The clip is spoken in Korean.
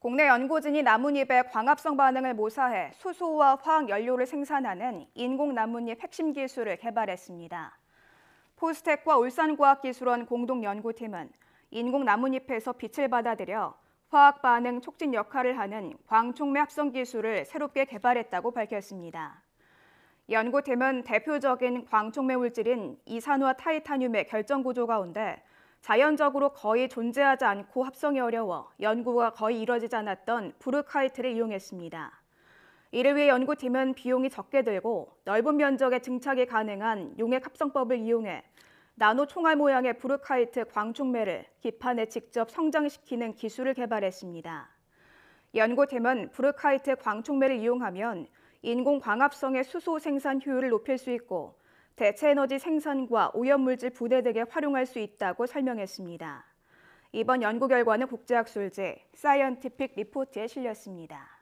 국내 연구진이 나뭇잎의 광합성 반응을 모사해 수소와 화학 연료를 생산하는 인공 나뭇잎 핵심 기술을 개발했습니다. 포스텍과 울산과학기술원 공동연구팀은 인공 나뭇잎에서 빛을 받아들여 화학 반응 촉진 역할을 하는 광촉매 합성 기술을 새롭게 개발했다고 밝혔습니다. 연구팀은 대표적인 광촉매 물질인 이산화 타이타늄의 결정 구조 가운데 자연적으로 거의 존재하지 않고 합성이 어려워 연구가 거의 이뤄지지 않았던 브루카이트를 이용했습니다. 이를 위해 연구팀은 비용이 적게 들고 넓은 면적에 증착이 가능한 용액 합성법을 이용해 나노 총알 모양의 브루카이트 광촉매를 기판에 직접 성장시키는 기술을 개발했습니다. 연구팀은 브루카이트 광촉매를 이용하면 인공 광합성의 수소 생산 효율을 높일 수 있고 대체에너지 생산과 오염물질 분해 등에 활용할 수 있다고 설명했습니다. 이번 연구 결과는 국제학술지 사이언티픽 리포트에 실렸습니다.